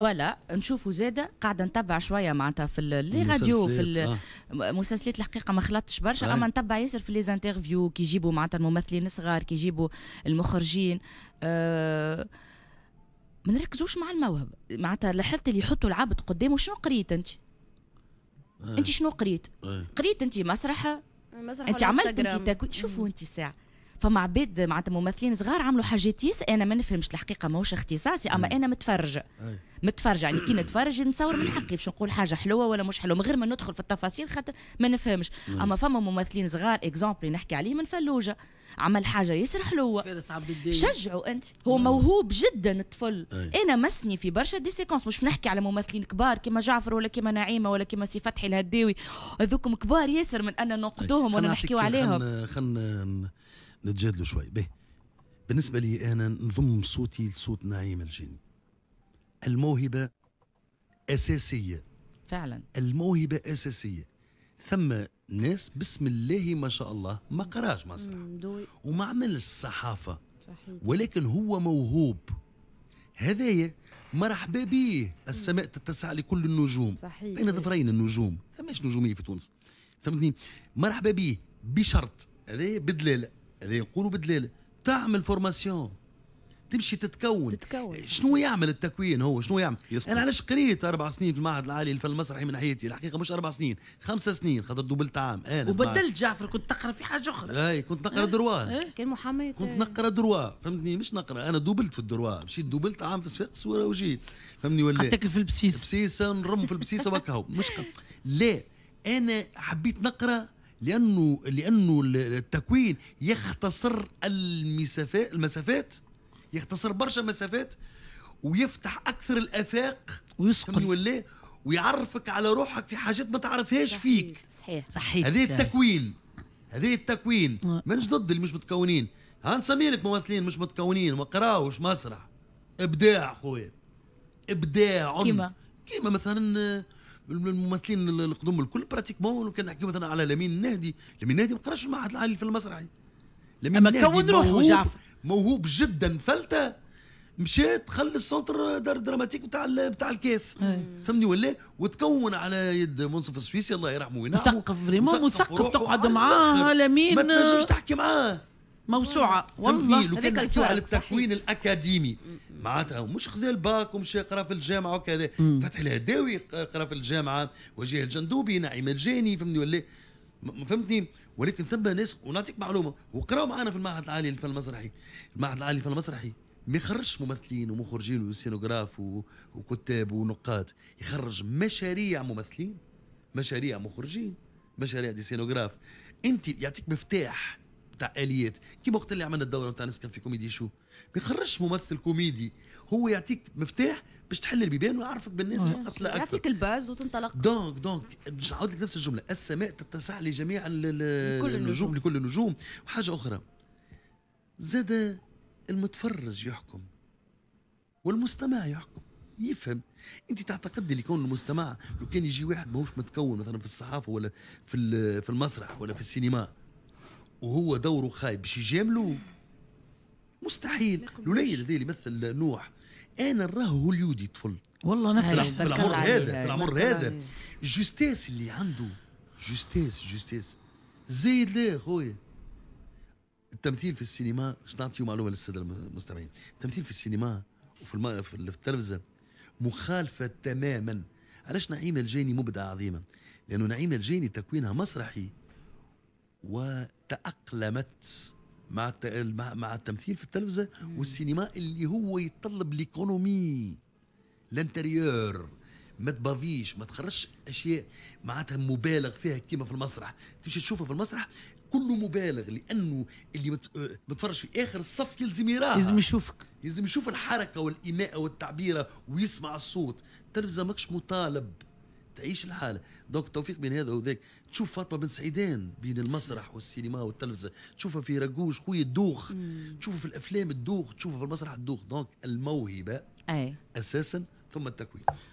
ولا نشوفوا زاده قاعده نتبع شويه معناتها في لي راديو في المسلسلات آه. الحقيقه ما خلطتش برشا آه. اما نتبع ياسر في لي زانترفيو كي يجيبوا معناتها الممثلين الصغار كي يجيبوا المخرجين آه، ما نركزوش مع الموهبه معناتها لاحظت اللي يحطوا العبد قدامه شنو قريت انت؟ انت شنو قريت؟ قريت انت مسرحه؟ انت عملت انت تكوين شوفوا انت ساعه فما عباد معناتها ممثلين صغار عملوا حاجات يس انا ما نفهمش الحقيقه ماهوش اختصاصي اما انا متفرجه متفرجه يعني كي نتفرج نتصور من حقي باش نقول حاجه حلوه ولا مش حلوه من غير ما ندخل في التفاصيل خاطر ما نفهمش اما فما ممثلين صغار اكزومبل نحكي عليه من فلوجه عمل حاجه ياسر حلوه فارس عبد الدين شجعوا انت هو نعم. موهوب جدا الطفل أي. انا مسني في برشا دي سيكونس مش نحكي على ممثلين كبار كيما جعفر ولا كيما نعيمه ولا كيما سي فتحي الهداوي هذوكم كبار ياسر من انا ننقدوهم ولا نحكيو عليهم خن خن نتجادلوا شوي به بالنسبة لي أنا نضم صوتي لصوت نعيم الجيني الموهبة أساسية فعلا الموهبة أساسية ثم ناس بسم الله ما شاء الله ما قراش مسرح وما عملش الصحافة صحيح. ولكن هو موهوب هذايا مرحبا به السماء تتسع لكل النجوم صحيح. بين ظفرين النجوم فماش نجومية في تونس فهمتني مرحبا به بشرط هذايا بدلالة اللي نقولوا بدلاله تعمل فورماسيون تمشي تتكون, تتكون. شنو يعمل التكوين هو شنو يعمل يصبح. انا علاش قريت اربع سنين في المعهد العالي للفن المسرحي من حياتي الحقيقه مش اربع سنين خمسة سنين خاطر دوبلت عام انا وبدلت جعفر كنت تقرا في حاجه اخرى اي كنت نقرا دروا أه؟ كان محمد كنت نقرا دروا فهمتني مش نقرا انا دوبلت في الدروا مشيت دوبلت عام في صفاقس وجيت فهمني ولا حتى إيه؟ في البسيس البسيسه نرم في البسيسه وكهو مش لا انا حبيت نقرا لانه لانه التكوين يختصر المسافات المسافات يختصر برشا مسافات ويفتح اكثر الافاق ويسقل ولا ويعرفك على روحك في حاجات ما تعرفهاش فيك صحيح صحيح هذه التكوين هذه التكوين آه. مانيش ضد اللي مش متكونين ها نسمي لك ممثلين مش متكونين ما قراوش مسرح ابداع خويا ابداع كيما كيما مثلا الممثلين القدوم الكل براتيكمون وكان نحكي مثلا على لمين النهدي لمين النهدي ما قراش المعهد العالي في المسرحي لمين اما كون روحه جعفر موهوب جدا فلته مشات خلى السنتر دار دراماتيك بتاع بتاع الكاف إيه. فهمني ولا وتكون على يد منصف السويسي الله يرحمه وينعمه مثقف فريمون مثقف تقعد معاه لمين ما تنجمش تحكي معاه موسوعه والله هذاك مفتوحه للتكوين الاكاديمي معناتها مش خذا الباك ومش قرا في الجامعه وكذا فتح الهداوي قرا في الجامعه وجيه الجندوبي نعيم الجاني فهمتني ولا فهمتني ولكن ثم ناس ونعطيك معلومه وقراوا معنا في المعهد العالي للفن المسرحي المعهد العالي للفن المسرحي ما يخرجش ممثلين ومخرجين وسينوغراف وكتاب ونقاد يخرج مشاريع ممثلين مشاريع مخرجين مشاريع دي سينوغراف انت يعطيك مفتاح تاع اليات كيما وقت اللي عملنا الدوره تاع نسكن في كوميدي شو بيخرجش ممثل كوميدي هو يعطيك مفتاح باش تحل البيبان ويعرفك بالناس آه. فقط لا اكثر يعطيك الباز وتنطلق دونك دونك باش نعاود لك نفس الجمله السماء تتسع لجميع لكل النجوم لكل النجوم وحاجه اخرى زاد المتفرج يحكم والمستمع يحكم يفهم انت تعتقد اللي يكون المستمع لو كان يجي واحد ماهوش متكون مثلا في الصحافه ولا في في المسرح ولا في السينما وهو دوره خايب باش يجاملو مستحيل الوليد هذا اللي يمثل نوح انا راه هوليودي طفل والله نفس في العمر هذا في العمر هذا جوستيس اللي عنده جوستيس جوستيس زايد لا خويا التمثيل في السينما باش نعطيو معلومه للساده المستمعين التمثيل في السينما وفي الم... في التلفزه مخالفه تماما علاش نعيمه الجيني مبدعه عظيمه لانه نعيمه الجيني تكوينها مسرحي وتأقلمت مع مع التمثيل في التلفزه والسينما اللي هو يتطلب ليكونومي لانتيريور ما تبافيش ما تخرجش اشياء معناتها مبالغ فيها كيما في المسرح تمشي تشوفها في المسرح كله مبالغ لانه اللي متفرج في اخر الصف يلزم يراها يلزم يشوفك يلزم يشوف الحركه والايماءه والتعبيره ويسمع الصوت التلفزه ماكش مطالب تعيش الحاله دونك التوفيق بين هذا وذاك تشوف فاطمه بن سعيدان بين المسرح والسينما والتلفزه تشوفها في رجوش خويا الدوخ تشوفها في الافلام الدوخ تشوفها في المسرح الدوخ دونك الموهبه أي. اساسا ثم التكوين